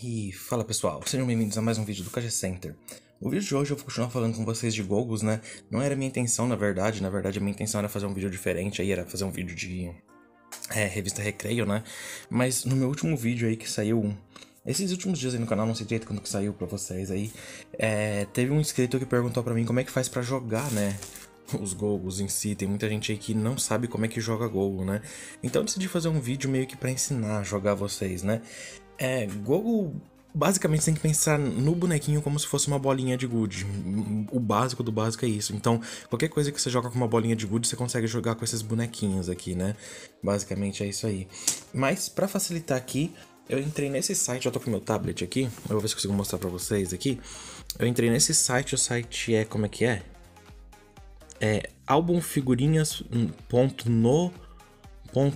E fala pessoal, sejam bem-vindos a mais um vídeo do KG Center. O vídeo de hoje eu vou continuar falando com vocês de Gogos, né? Não era minha intenção, na verdade. Na verdade, a minha intenção era fazer um vídeo diferente, aí era fazer um vídeo de é, revista Recreio, né? Mas no meu último vídeo aí que saiu. Esses últimos dias aí no canal, não sei direito quando que saiu pra vocês aí. É, teve um inscrito que perguntou pra mim como é que faz para jogar, né? os Gogos em si, tem muita gente aí que não sabe como é que joga Gogo, né? Então decidi fazer um vídeo meio que para ensinar a jogar vocês, né? É, Google basicamente tem que pensar no bonequinho como se fosse uma bolinha de gude. O básico do básico é isso. Então, qualquer coisa que você joga com uma bolinha de gude, você consegue jogar com esses bonequinhos aqui, né? Basicamente é isso aí. Mas para facilitar aqui, eu entrei nesse site, eu tô com meu tablet aqui. Eu vou ver se consigo mostrar para vocês aqui. Eu entrei nesse site, o site é como é que é? É albumfigurinhas.no.com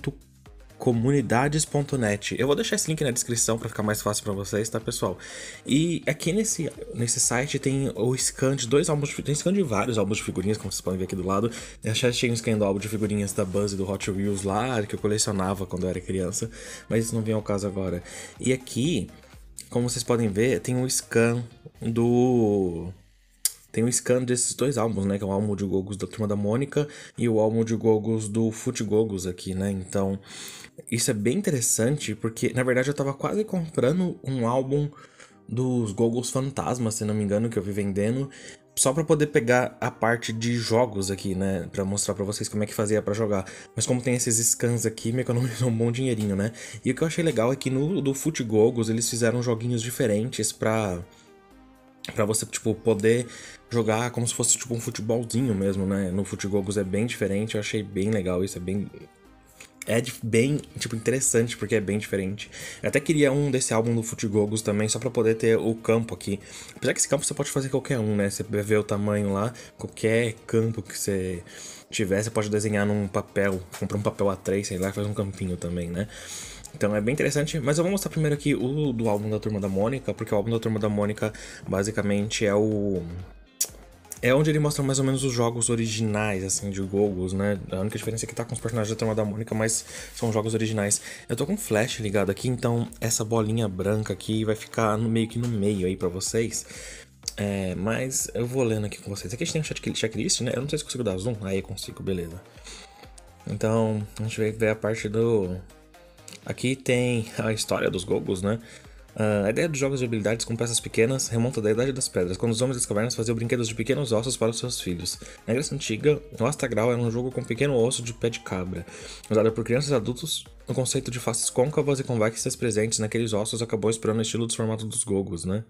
comunidades.net. Eu vou deixar esse link na descrição para ficar mais fácil para vocês, tá, pessoal? E aqui nesse, nesse site tem o scan de dois álbuns, tem scan de vários álbuns de figurinhas, como vocês podem ver aqui do lado. Eu já tinha um scan do álbum de figurinhas da Buzz e do Hot Wheels lá, que eu colecionava quando eu era criança, mas isso não vem ao caso agora. E aqui, como vocês podem ver, tem um scan do tem um scan desses dois álbuns, né? Que é o álbum de Gogos da Turma da Mônica e o álbum de Gogos do Fute Gogos aqui, né? Então, isso é bem interessante porque, na verdade, eu tava quase comprando um álbum dos Gogos Fantasma, se não me engano, que eu vi vendendo, só para poder pegar a parte de jogos aqui, né, para mostrar para vocês como é que fazia para jogar. Mas como tem esses scans aqui, me economizou um bom dinheirinho, né? E o que eu achei legal é que no do Gogos eles fizeram joguinhos diferentes para para você tipo poder jogar como se fosse tipo um futebolzinho mesmo, né? No Futigogos é bem diferente, eu achei bem legal isso, é bem. É bem, tipo, interessante, porque é bem diferente. Eu até queria um desse álbum do Futigogos também, só para poder ter o campo aqui. Apesar que esse campo você pode fazer qualquer um, né? Você vê o tamanho lá, qualquer campo que você tiver, você pode desenhar num papel, comprar um papel A3, sei lá, faz um campinho também, né? Então é bem interessante, mas eu vou mostrar primeiro aqui o do álbum da Turma da Mônica, porque o álbum da Turma da Mônica basicamente é o é onde ele mostra mais ou menos os jogos originais, assim, de Gogos, né? A única diferença é que tá com os personagens da Turma da Mônica, mas são jogos originais. Eu tô com flash ligado aqui, então essa bolinha branca aqui vai ficar no meio que no meio aí para vocês. É, mas eu vou lendo aqui com vocês. Aqui a gente tem um checklist, né? Eu não sei se consigo dar zoom. Aí consigo, beleza. Então, a gente vai ver a parte do... Aqui tem a história dos Gogos, né? Uh, a ideia de jogos de habilidades com peças pequenas remonta da Idade das Pedras, quando os homens das cavernas faziam brinquedos de pequenos ossos para os seus filhos. Na Grécia Antiga, o Astagral era um jogo com pequeno osso de pé de cabra, usado por crianças e adultos. O conceito de faces côncavas e convexas presentes naqueles ossos acabou inspirando o estilo do formato dos gogos, né?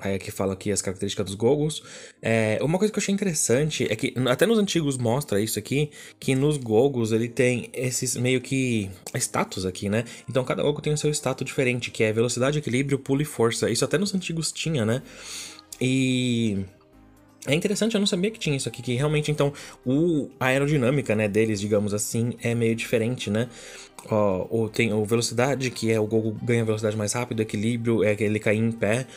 aí é, que fala aqui as características dos Gogos. É, uma coisa que eu achei interessante é que, até nos antigos mostra isso aqui, que nos Gogos ele tem esses meio que status aqui, né? Então cada Gogo tem o seu status diferente, que é velocidade, equilíbrio, pulo e força. Isso até nos antigos tinha, né? E. É interessante, eu não sabia que tinha isso aqui, que realmente, então, o, a aerodinâmica, né, deles, digamos assim, é meio diferente, né? Ó, ou tem o velocidade, que é o Gogo ganha velocidade mais rápido, equilíbrio, é que ele cair em pé,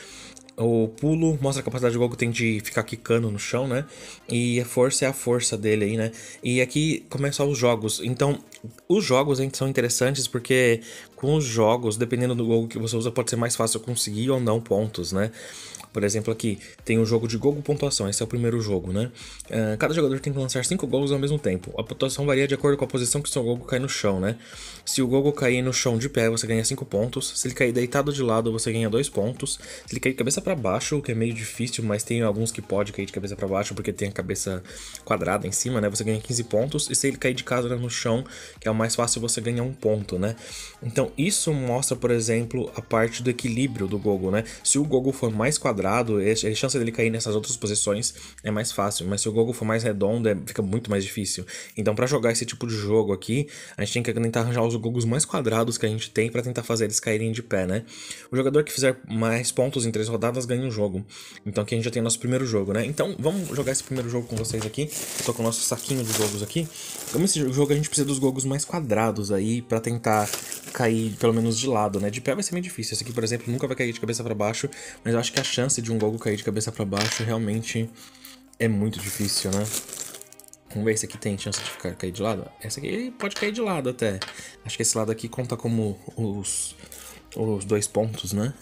o pulo mostra a capacidade do Goku tem de ficar quicando no chão, né? E a força é a força dele aí, né? E aqui começam os jogos. Então, os jogos são interessantes porque com os jogos, dependendo do Goku que você usa, pode ser mais fácil conseguir ou não pontos, né? Por exemplo, aqui tem o um jogo de gogo pontuação, esse é o primeiro jogo, né? Uh, cada jogador tem que lançar 5 gols ao mesmo tempo. A pontuação varia de acordo com a posição que seu gogo cai no chão, né? Se o gogo cair no chão de pé, você ganha 5 pontos. Se ele cair deitado de lado, você ganha 2 pontos. Se ele cair de cabeça para baixo, o que é meio difícil, mas tem alguns que pode cair de cabeça para baixo porque tem a cabeça quadrada em cima, né? Você ganha 15 pontos. E se ele cair de casa no chão, que é o mais fácil, você ganha 1 um ponto, né? Então isso mostra, por exemplo, a parte do equilíbrio do Gogo, né? Se o Gogo for mais quadrado, quadrado, a é, é chance dele cair nessas outras posições é mais fácil. Mas se o Gogo for mais redondo, é, fica muito mais difícil. Então, para jogar esse tipo de jogo aqui, a gente tem que tentar arranjar os Gogos mais quadrados que a gente tem para tentar fazer eles caírem de pé, né? O jogador que fizer mais pontos em três rodadas ganha o um jogo. Então, aqui a gente já tem o nosso primeiro jogo, né? Então, vamos jogar esse primeiro jogo com vocês aqui. Eu tô com o nosso saquinho de Gogos aqui. Como esse jogo, a gente precisa dos Gogos mais quadrados aí para tentar cair pelo menos de lado, né? De pé vai ser meio difícil. Esse aqui, por exemplo, nunca vai cair de cabeça para baixo, mas eu acho que a chance de um Gogo cair de cabeça para baixo realmente é muito difícil, né? Vamos ver se aqui tem chance de ficar, cair de lado. Essa aqui pode cair de lado até. Acho que esse lado aqui conta como os, os dois pontos, né?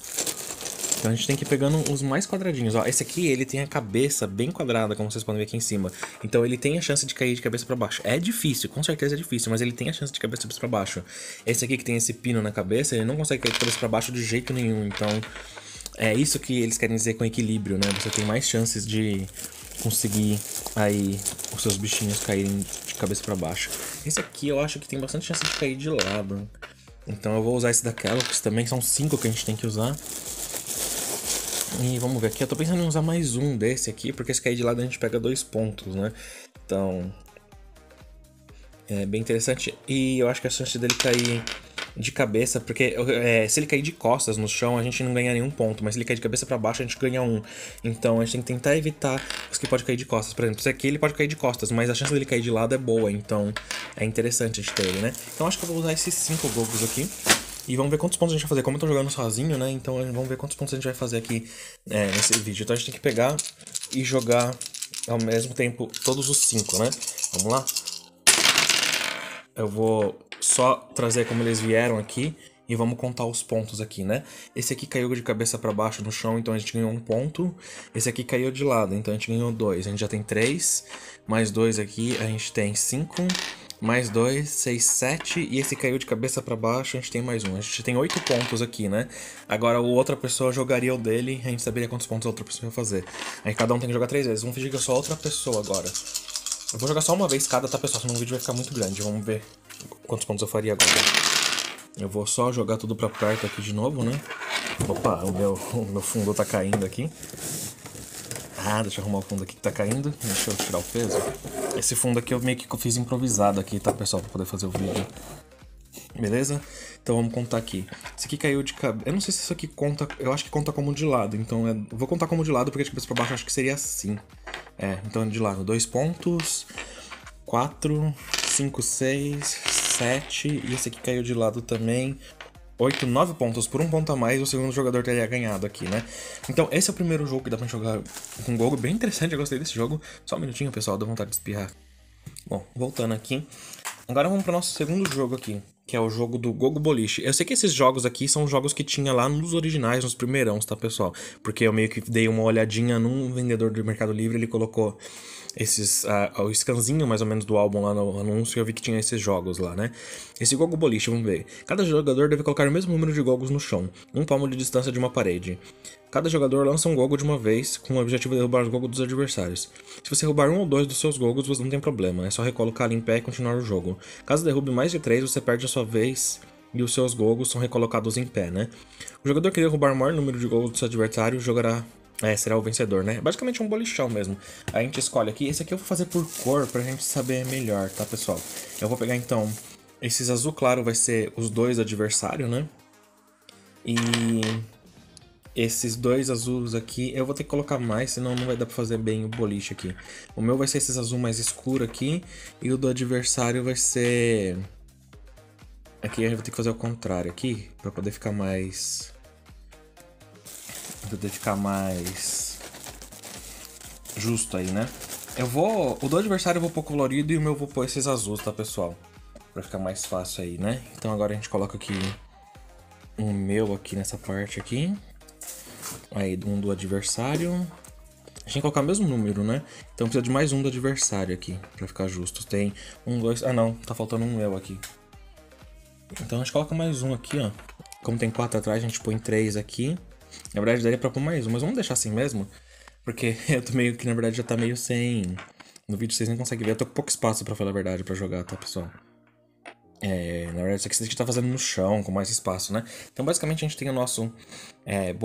Então a gente tem que ir pegando os mais quadradinhos. Ó, esse aqui ele tem a cabeça bem quadrada, como vocês podem ver aqui em cima. Então ele tem a chance de cair de cabeça para baixo. É difícil, com certeza é difícil, mas ele tem a chance de cabeça para baixo. Esse aqui que tem esse pino na cabeça, ele não consegue cair de cabeça para baixo de jeito nenhum. Então é isso que eles querem dizer com equilíbrio, né? Você tem mais chances de conseguir aí os seus bichinhos caírem de cabeça para baixo. Esse aqui eu acho que tem bastante chance de cair de lado. Então eu vou usar esse da Kellogg's também, são cinco que a gente tem que usar. E vamos ver aqui, eu tô pensando em usar mais um desse aqui, porque se cair de lado a gente pega dois pontos, né? Então, é bem interessante. E eu acho que a chance dele cair de cabeça, porque é, se ele cair de costas no chão, a gente não ganha nenhum ponto, mas se ele cair de cabeça para baixo, a gente ganha um. Então a gente tem que tentar evitar os que pode cair de costas. Por exemplo, esse aqui ele pode cair de costas, mas a chance dele cair de lado é boa, então é interessante a gente ter ele, né? Então acho que eu vou usar esses cinco globos aqui. E vamos ver quantos pontos a gente vai fazer. Como eu tô jogando sozinho, né? Então vamos ver quantos pontos a gente vai fazer aqui é, nesse vídeo. Então a gente tem que pegar e jogar ao mesmo tempo todos os cinco, né? Vamos lá? Eu vou só trazer como eles vieram aqui e vamos contar os pontos aqui, né? Esse aqui caiu de cabeça para baixo no chão, então a gente ganhou um ponto. Esse aqui caiu de lado, então a gente ganhou dois. A gente já tem três, mais dois aqui, a gente tem cinco. Mais dois, seis, sete. E esse caiu de cabeça para baixo, a gente tem mais um. A gente tem oito pontos aqui, né? Agora o outra pessoa jogaria o dele, a gente saberia quantos pontos a outra pessoa ia fazer. Aí cada um tem que jogar três vezes. Vamos fingir que eu sou outra pessoa agora. Eu vou jogar só uma vez cada, tá, pessoal? Senão o vídeo vai ficar muito grande. Vamos ver quantos pontos eu faria agora. Eu vou só jogar tudo pra perto aqui de novo, né? Opa, o meu, o meu fundo tá caindo aqui. Ah, deixa eu arrumar o fundo aqui que tá caindo. Deixa eu tirar o peso. Esse fundo aqui eu meio que fiz improvisado aqui, tá, pessoal? Pra poder fazer o vídeo. Beleza? Então vamos contar aqui. Isso aqui caiu de cabeça. Eu não sei se isso aqui conta. Eu acho que conta como de lado. Então é... eu vou contar como de lado, porque de cabeça pra baixo acho que seria assim. É, então é de lado. Dois pontos. Quatro. Cinco, seis. Sete. E esse aqui caiu de lado também. 8, 9 pontos. Por um ponto a mais, o segundo jogador teria ganhado aqui, né? Então, esse é o primeiro jogo que dá pra jogar com Gogo. Bem interessante, eu gostei desse jogo. Só um minutinho, pessoal, dá vontade de espirrar. Bom, voltando aqui. Agora vamos para nosso segundo jogo aqui que é o jogo do Gogo Boliche. Eu sei que esses jogos aqui são jogos que tinha lá nos originais, nos primeirões, tá, pessoal? Porque eu meio que dei uma olhadinha num vendedor do Mercado Livre, ele colocou esses uh, o scanzinho mais ou menos do álbum lá no anúncio, e eu vi que tinha esses jogos lá, né? Esse Gogo Boliche, vamos ver. Cada jogador deve colocar o mesmo número de gogos no chão, um palmo de distância de uma parede. Cada jogador lança um gogo de uma vez, com o objetivo de derrubar os gogos dos adversários. Se você roubar um ou dois dos seus gogos, você não tem problema, é só recolocá-lo em pé e continuar o jogo. Caso derrube mais de três, você perde a sua vez e os seus gogos são recolocados em pé, né? O jogador que derrubar o maior número de gogos do seu adversário jogará é, será o vencedor, né? Basicamente é um bolichão mesmo. A gente escolhe aqui. Esse aqui eu vou fazer por cor pra gente saber melhor, tá, pessoal? Eu vou pegar, então, esses azul claro vai ser os dois adversários, né? E esses dois azuis aqui, eu vou ter que colocar mais, senão não vai dar pra fazer bem o boliche aqui. O meu vai ser esses azul mais escuro aqui, e o do adversário vai ser... Aqui eu vou ter que fazer o contrário aqui, pra poder ficar mais... Pra poder ficar mais... Justo aí, né? Eu vou... O do adversário eu vou pôr colorido e o meu eu vou pôr esses azuis, tá, pessoal? Pra ficar mais fácil aí, né? Então agora a gente coloca aqui o meu aqui nessa parte aqui. Aí, um do adversário. A gente tem que colocar o mesmo número, né? Então precisa de mais um do adversário aqui, pra ficar justo. Tem um, dois... Ah, não. Tá faltando um eu aqui. Então a gente coloca mais um aqui, ó. Como tem quatro atrás, a gente põe três aqui. Na verdade, daria pra pôr mais um, mas vamos deixar assim mesmo. Porque eu tô meio que, na verdade, já tá meio sem... No vídeo vocês nem conseguem ver, eu tô com pouco espaço pra falar a verdade pra jogar, tá, pessoal? É, na verdade, isso aqui a gente está fazendo no chão, com mais espaço, né? Então, basicamente, a gente tem o nosso é,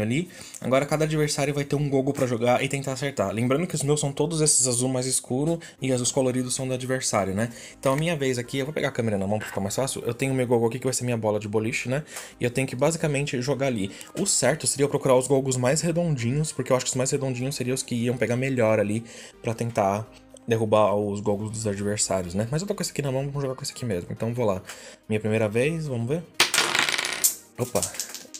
ali. Agora, cada adversário vai ter um gogo para jogar e tentar acertar. Lembrando que os meus são todos esses azul mais escuro e os coloridos são do adversário, né? Então, a minha vez aqui, eu vou pegar a câmera na mão para ficar mais fácil. Eu tenho meu gogo aqui, que vai ser minha bola de boliche, né? E eu tenho que, basicamente, jogar ali. O certo seria eu procurar os gogos mais redondinhos, porque eu acho que os mais redondinhos seriam os que iam pegar melhor ali para tentar derrubar os gogos dos adversários, né? Mas eu tô com esse aqui na mão, vamos jogar com esse aqui mesmo. Então vou lá. Minha primeira vez, vamos ver. Opa,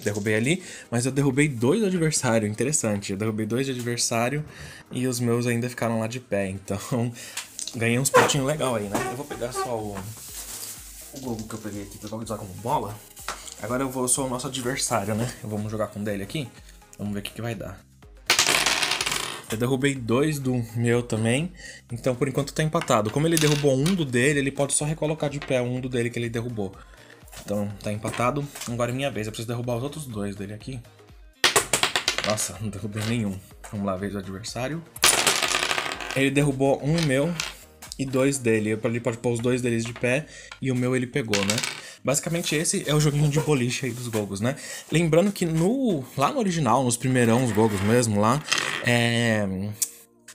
derrubei ali, mas eu derrubei dois adversários, adversário, interessante. Eu derrubei dois de adversário e os meus ainda ficaram lá de pé, então ganhei uns pontinhos legal aí, né? Eu vou pegar só o, o gogo que eu peguei aqui pra usar como bola. Agora eu vou, sou o nosso adversário, né? Vamos jogar com dele aqui, vamos ver o que, que vai dar. Eu derrubei dois do meu também. Então por enquanto tá empatado. Como ele derrubou um do dele, ele pode só recolocar de pé um do dele que ele derrubou. Então tá empatado. Agora é minha vez. Eu preciso derrubar os outros dois dele aqui. Nossa, não derrubei nenhum. Vamos lá, vez do adversário. Ele derrubou um meu e dois dele. Ele pode pôr os dois deles de pé e o meu ele pegou, né? Basicamente esse é o joguinho de boliche aí dos Gogos, né? Lembrando que no lá no original, nos primeirão, os Gogos mesmo lá, é,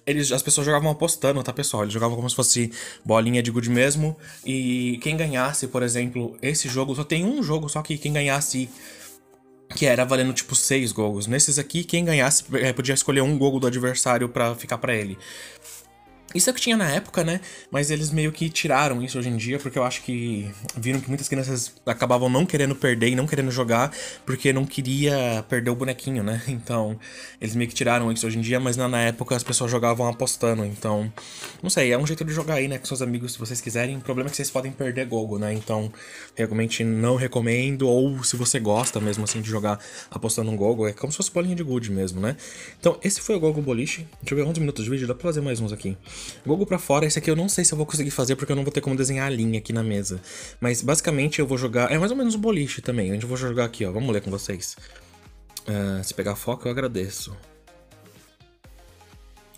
eles, as pessoas jogavam apostando, tá, pessoal? Eles jogavam como se fosse bolinha de good mesmo. E quem ganhasse, por exemplo, esse jogo, só tem um jogo, só que quem ganhasse. Que era valendo tipo seis gols. Nesses aqui, quem ganhasse é, podia escolher um gol do adversário para ficar para ele. Isso é o que tinha na época, né? Mas eles meio que tiraram isso hoje em dia, porque eu acho que viram que muitas crianças acabavam não querendo perder e não querendo jogar, porque não queria perder o bonequinho, né? Então, eles meio que tiraram isso hoje em dia, mas na, na época as pessoas jogavam apostando. Então, não sei, é um jeito de jogar aí, né? Com seus amigos, se vocês quiserem. O problema é que vocês podem perder gogo, né? Então, realmente não recomendo. Ou se você gosta mesmo assim de jogar apostando um gogo, é como se fosse bolinha de gude mesmo, né? Então, esse foi o Gogo Boliche. Deixa eu ver 11 minutos de vídeo, dá pra fazer mais uns aqui. Google para fora, esse aqui eu não sei se eu vou conseguir fazer porque eu não vou ter como desenhar a linha aqui na mesa. Mas basicamente eu vou jogar, é mais ou menos um boliche também, onde eu vou jogar aqui, ó, vamos ler com vocês. Uh, se pegar foco eu agradeço.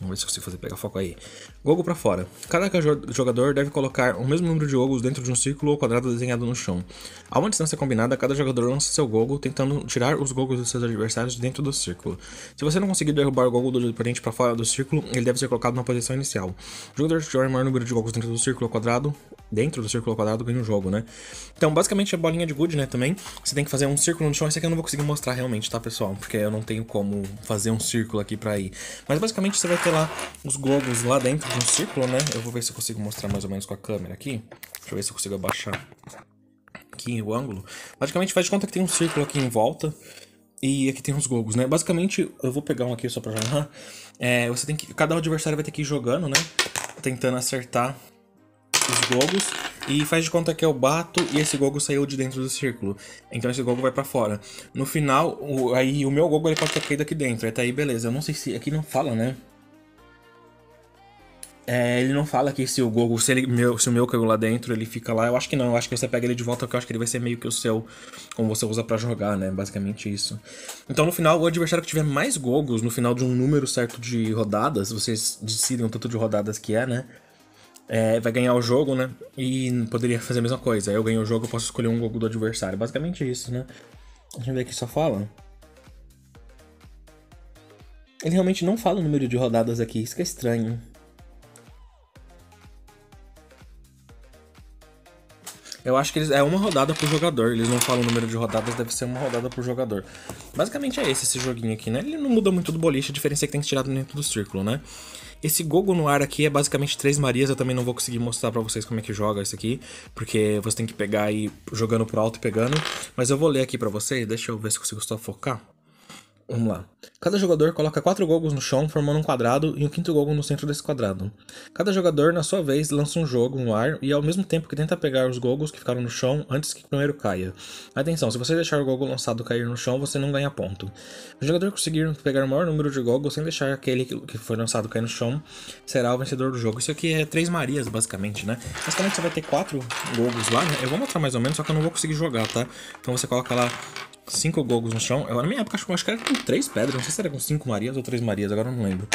Vamos ver se consigo fazer pegar foco aí. Gogo para fora. Cada jogador deve colocar o mesmo número de gogos dentro de um círculo ou quadrado desenhado no chão. A uma distância combinada, cada jogador lança seu gogo, tentando tirar os gogos dos seus adversários dentro do círculo. Se você não conseguir derrubar o gogo do oponente para fora do círculo, ele deve ser colocado na posição inicial. O jogador que tiver o maior número de gogos dentro do círculo ou quadrado dentro do círculo quadrado ganha o jogo, né? Então, basicamente, a é bolinha de good, né, também, você tem que fazer um círculo no chão. Esse aqui eu não vou conseguir mostrar realmente, tá, pessoal? Porque eu não tenho como fazer um círculo aqui pra ir. Mas, basicamente, você vai ter lá os globos lá dentro de um círculo, né? Eu vou ver se eu consigo mostrar mais ou menos com a câmera aqui. Deixa eu ver se eu consigo abaixar aqui o ângulo. Basicamente, faz de conta que tem um círculo aqui em volta. E aqui tem uns globos, né? Basicamente, eu vou pegar um aqui só pra jogar. É, você tem que... Cada adversário vai ter que ir jogando, né? Tentando acertar os gogos e faz de conta que é o bato e esse gogo saiu de dentro do círculo. Então esse gogo vai para fora. No final, o, aí o meu gogo ele pode ter caído aqui dentro. Até tá aí beleza. Eu não sei se aqui não fala, né? É, ele não fala que se o Gogo, se, ele, meu, se o meu caiu lá dentro, ele fica lá. Eu acho que não, eu acho que você pega ele de volta, porque eu acho que ele vai ser meio que o seu, como você usa para jogar, né? Basicamente isso. Então no final, o adversário que tiver mais Gogos, no final de um número certo de rodadas, vocês decidem o tanto de rodadas que é, né? é, vai ganhar o jogo, né? E poderia fazer a mesma coisa. Eu ganho o jogo, eu posso escolher um gol do adversário. Basicamente isso, né? Deixa eu ver aqui só fala. Ele realmente não fala o número de rodadas aqui, isso que é estranho. Eu acho que eles, é uma rodada por jogador. Eles não falam o número de rodadas, deve ser uma rodada por jogador. Basicamente é esse esse joguinho aqui, né? Ele não muda muito do boliche, a diferença é que tem que tirar dentro do círculo, né? Esse Gogo no ar aqui é basicamente três Marias, eu também não vou conseguir mostrar para vocês como é que joga isso aqui, porque você tem que pegar e jogando pro alto e pegando, mas eu vou ler aqui para vocês, deixa eu ver se consigo só focar. Vamos lá. Cada jogador coloca quatro gogos no chão, formando um quadrado e um quinto gogo no centro desse quadrado. Cada jogador, na sua vez, lança um jogo no ar e, ao mesmo tempo que tenta pegar os gogos que ficaram no chão antes que o primeiro caia. Atenção, se você deixar o gogo lançado cair no chão, você não ganha ponto. O jogador conseguir pegar o maior número de gogos sem deixar aquele que foi lançado cair no chão será o vencedor do jogo. Isso aqui é três Marias, basicamente, né? Basicamente você vai ter quatro gogos lá, né? Eu vou mostrar mais ou menos, só que eu não vou conseguir jogar, tá? Então você coloca lá cinco gogos no chão. Eu na minha época, acho, acho que era com três pedras. Não sei se era com cinco Marias ou três Marias, agora eu não lembro.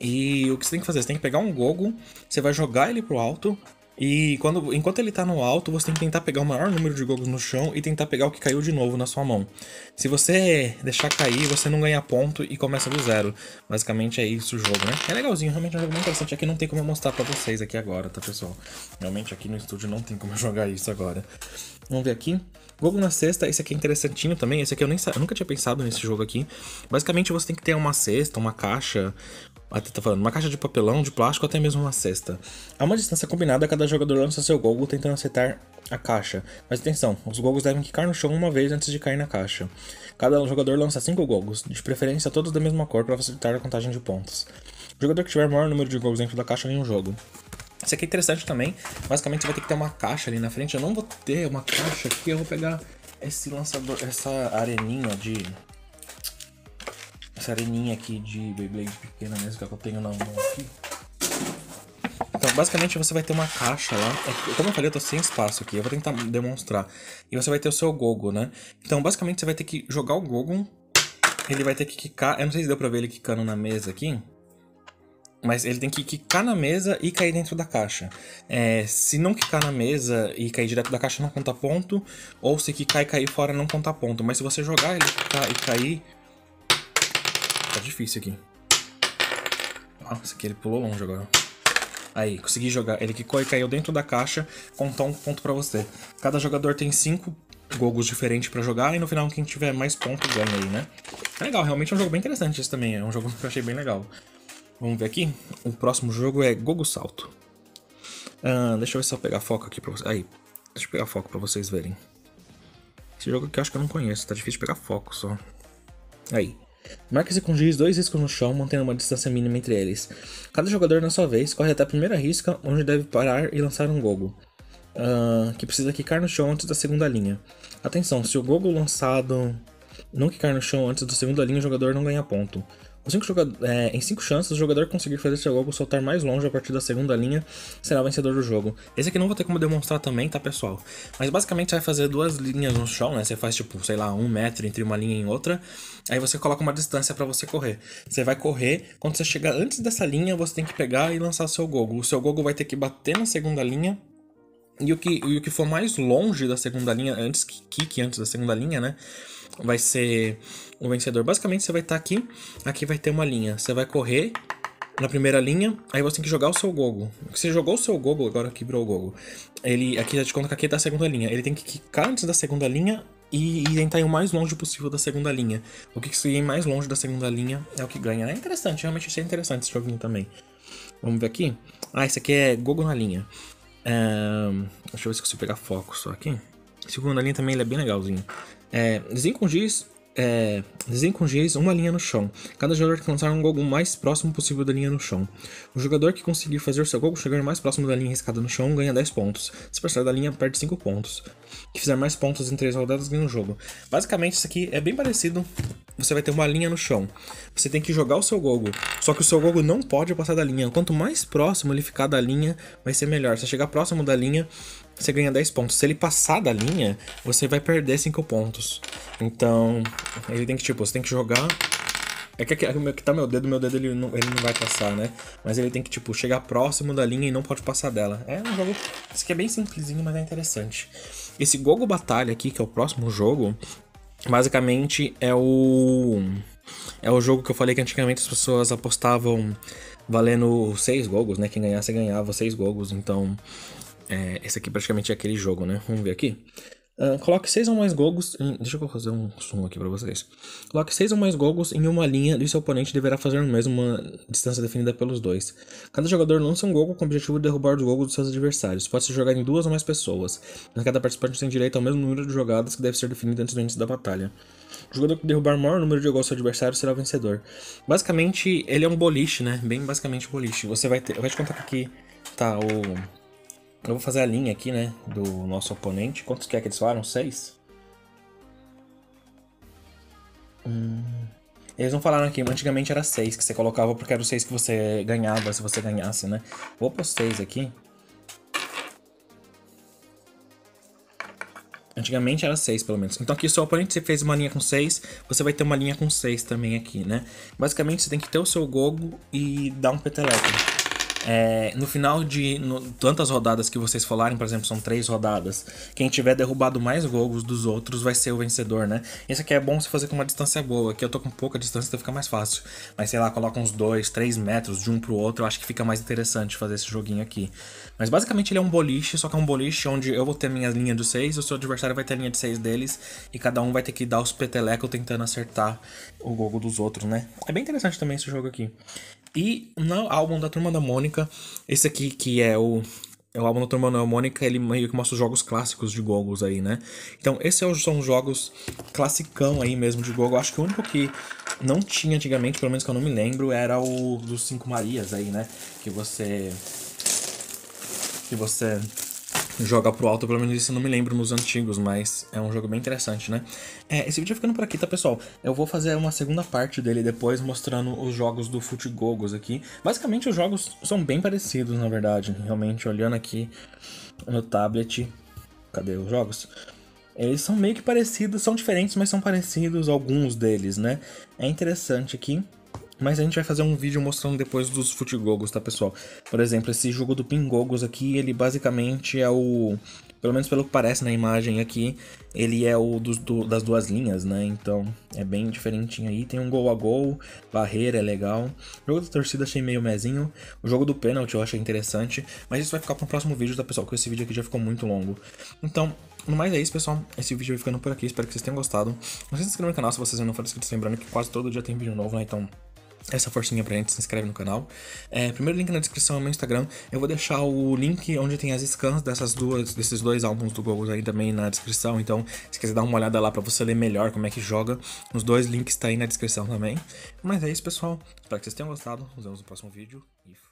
E o que você tem que fazer? Você tem que pegar um gogo, você vai jogar ele pro alto. E quando, enquanto ele tá no alto, você tem que tentar pegar o maior número de gogos no chão e tentar pegar o que caiu de novo na sua mão. Se você deixar cair, você não ganha ponto e começa do zero. Basicamente é isso o jogo, né? É legalzinho, realmente é um jogo muito interessante. Aqui não tem como eu mostrar pra vocês aqui agora, tá, pessoal? Realmente aqui no estúdio não tem como eu jogar isso agora. Vamos ver aqui. Gogo na cesta, esse aqui é interessantinho também. Esse aqui eu, nem, eu nunca tinha pensado nesse jogo aqui. Basicamente você tem que ter uma cesta, uma caixa, até tá falando, uma caixa de papelão, de plástico, até mesmo uma cesta. A uma distância combinada, cada jogador lança seu gogo tentando acertar a caixa. Mas atenção, os gogos devem ficar no chão uma vez antes de cair na caixa. Cada jogador lança 5 gogos, de preferência todos da mesma cor para facilitar a contagem de pontos. O jogador que tiver maior número de gogos dentro da caixa ganha um jogo. Isso aqui é interessante também. Basicamente você vai ter que ter uma caixa ali na frente. Eu não vou ter uma caixa aqui, eu vou pegar esse lançador, essa areninha de... Essa areninha aqui de Beyblade pequena mesmo, que, é que eu tenho na mão aqui. Então, basicamente você vai ter uma caixa lá. É, como eu falei, eu tô sem espaço aqui, eu vou tentar demonstrar. E você vai ter o seu Gogo, né? Então, basicamente você vai ter que jogar o Gogo. Ele vai ter que quicar. Eu não sei se deu pra ver ele quicando na mesa aqui. Mas ele tem que quicar na mesa e cair dentro da caixa. É, se não quicar na mesa e cair direto da caixa, não conta ponto. Ou se quicar e cair fora, não conta ponto. Mas se você jogar ele quicar e cair... Tá difícil aqui. Nossa, ah, aqui ele pulou longe agora. Aí, consegui jogar. Ele quicou e caiu dentro da caixa. contou um ponto pra você. Cada jogador tem cinco gogos diferentes para jogar e no final quem tiver mais pontos ganha aí, né? É legal, realmente é um jogo bem interessante esse também, é um jogo que eu achei bem legal. Vamos ver aqui. O próximo jogo é Gogo Salto. Ah, deixa eu ver se eu pegar foco aqui pra vocês. Aí, deixa eu pegar foco pra vocês verem. Esse jogo aqui eu acho que eu não conheço, tá difícil de pegar foco só. Aí. marque se com giz dois riscos no chão, mantendo uma distância mínima entre eles. Cada jogador, na sua vez, corre até a primeira risca, onde deve parar e lançar um gogo, uh, que precisa quicar no chão antes da segunda linha. Atenção, se o gogo lançado não quicar no chão antes da segunda linha, o jogador não ganha ponto. Cinco jogador, é, em 5 chances, o jogador conseguir fazer seu logo soltar mais longe a partir da segunda linha será o vencedor do jogo. Esse aqui não vou ter como demonstrar também, tá pessoal? Mas basicamente você vai fazer duas linhas no chão, né? Você faz tipo, sei lá, um metro entre uma linha e outra. Aí você coloca uma distância para você correr. Você vai correr, quando você chegar antes dessa linha, você tem que pegar e lançar seu gogo. O seu gogo vai ter que bater na segunda linha e o que, e o que for mais longe da segunda linha, antes que kick, antes da segunda linha, né? Vai ser o vencedor. Basicamente, você vai estar tá aqui, aqui vai ter uma linha. Você vai correr na primeira linha, aí você tem que jogar o seu Gogo. Você jogou o seu Gogo, agora que virou o Gogo. Ele, aqui já te conta que aqui é da segunda linha. Ele tem que quicar antes da segunda linha e, e tentar ir o mais longe possível da segunda linha. O que se ir mais longe da segunda linha é o que ganha. Né? É interessante, realmente achei é interessante esse joguinho também. Vamos ver aqui. Ah, esse aqui é Gogo na linha. É, deixa eu ver se consigo pegar foco só aqui. Segundo linha também ele é bem legalzinho. É, desenho com giz é, desenhe com giz uma linha no chão. Cada jogador tem que lançar um gogo o mais próximo possível da linha no chão. O jogador que conseguir fazer o seu gogo chegar mais próximo da linha riscada no chão ganha 10 pontos. Se passar da linha, perde 5 pontos. Que fizer mais pontos em 3 rodadas ganha o jogo. Basicamente, isso aqui é bem parecido. Você vai ter uma linha no chão. Você tem que jogar o seu gogo. Só que o seu gogo não pode passar da linha. Quanto mais próximo ele ficar da linha, vai ser melhor. Se chegar próximo da linha, você ganha 10 pontos. Se ele passar da linha, você vai perder 5 pontos. Então, ele tem que, tipo, você tem que jogar. É que, aqui, é tá meu dedo, meu dedo ele não, ele não vai passar, né? Mas ele tem que, tipo, chegar próximo da linha e não pode passar dela. É um jogo. Esse aqui é bem simplesinho, mas é interessante. Esse Gogo Batalha aqui, que é o próximo jogo, basicamente é o. É o jogo que eu falei que antigamente as pessoas apostavam valendo 6 gogos, né? Quem ganhasse ganhava 6 gogos. Então, é, esse aqui praticamente é aquele jogo, né? Vamos ver aqui. Uh, coloque seis ou mais gogos. Em... Deixa eu fazer um zoom aqui para vocês. Coloque seis ou mais gogos em uma linha e seu oponente deverá fazer no mesmo uma distância definida pelos dois. Cada jogador lança um gogo com o objetivo de derrubar os gogos dos seus adversários. Pode ser jogado em duas ou mais pessoas. Cada participante tem direito ao mesmo número de jogadas que deve ser definido antes do início da batalha. O jogador que derrubar o maior número de gols do seu adversário será o vencedor. Basicamente, ele é um boliche, né? Bem basicamente boliche. Você vai ter. Eu vou te contar que aqui tá o eu vou fazer a linha aqui, né? Do nosso oponente. Quantos que é que eles falaram? Seis? Hum. Eles não falaram aqui, mas antigamente era 6 que você colocava porque era o 6 que você ganhava se você ganhasse, né? Vou pôr 6 aqui. Antigamente era 6, pelo menos. Então aqui, seu oponente você fez uma linha com 6, você vai ter uma linha com 6 também aqui, né? Basicamente, você tem que ter o seu Gogo e dar um peteleco. É, no final de no, tantas rodadas que vocês falarem, por exemplo, são três rodadas, quem tiver derrubado mais gogos dos outros vai ser o vencedor, né? Isso aqui é bom se fazer com uma distância boa. Aqui eu tô com pouca distância, então fica mais fácil. Mas sei lá, coloca uns dois, três metros de um pro outro, eu acho que fica mais interessante fazer esse joguinho aqui. Mas basicamente ele é um boliche, só que é um boliche onde eu vou ter minha linha de seis, o seu adversário vai ter a linha de seis deles, e cada um vai ter que dar os petelecos tentando acertar o gogo dos outros, né? É bem interessante também esse jogo aqui. E no álbum da Turma da Mônica, esse aqui que é o é o álbum da Turma da Mônica, ele meio que mostra os jogos clássicos de Gogos aí, né? Então, esses é são jogos classicão aí mesmo de Gogos. Acho que o único que não tinha antigamente, pelo menos que eu não me lembro, era o dos Cinco Marias aí, né? Que você. Que você joga pro alto, pelo menos isso eu não me lembro nos antigos, mas é um jogo bem interessante, né? É, esse vídeo ficando por aqui, tá, pessoal? Eu vou fazer uma segunda parte dele depois, mostrando os jogos do Futigogos aqui. Basicamente, os jogos são bem parecidos, na verdade, realmente, olhando aqui no tablet... Cadê os jogos? Eles são meio que parecidos, são diferentes, mas são parecidos alguns deles, né? É interessante aqui. Mas a gente vai fazer um vídeo mostrando depois dos futigogos, tá pessoal? Por exemplo, esse jogo do Pingogos aqui, ele basicamente é o... Pelo menos pelo que parece na imagem aqui, ele é o do, das duas linhas, né? Então é bem diferentinho aí. Tem um gol a gol, barreira é legal. O jogo da torcida achei meio mezinho. O jogo do pênalti eu achei interessante. Mas isso vai ficar para o próximo vídeo, tá pessoal? Porque esse vídeo aqui já ficou muito longo. Então, no mais é isso, pessoal. Esse vídeo vai ficando por aqui. Espero que vocês tenham gostado. Não se inscreva no canal se vocês ainda não forem inscritos. Lembrando que quase todo dia tem vídeo novo, né? Então essa forcinha pra gente, se inscreve no canal. É, primeiro link na descrição é meu Instagram. Eu vou deixar o link onde tem as scans dessas duas, desses dois álbuns do Gogos aí também na descrição. Então, se quiser dar uma olhada lá pra você ler melhor como é que joga, os dois links tá aí na descrição também. Mas é isso, pessoal. Espero que vocês tenham gostado. Nos vemos no próximo vídeo e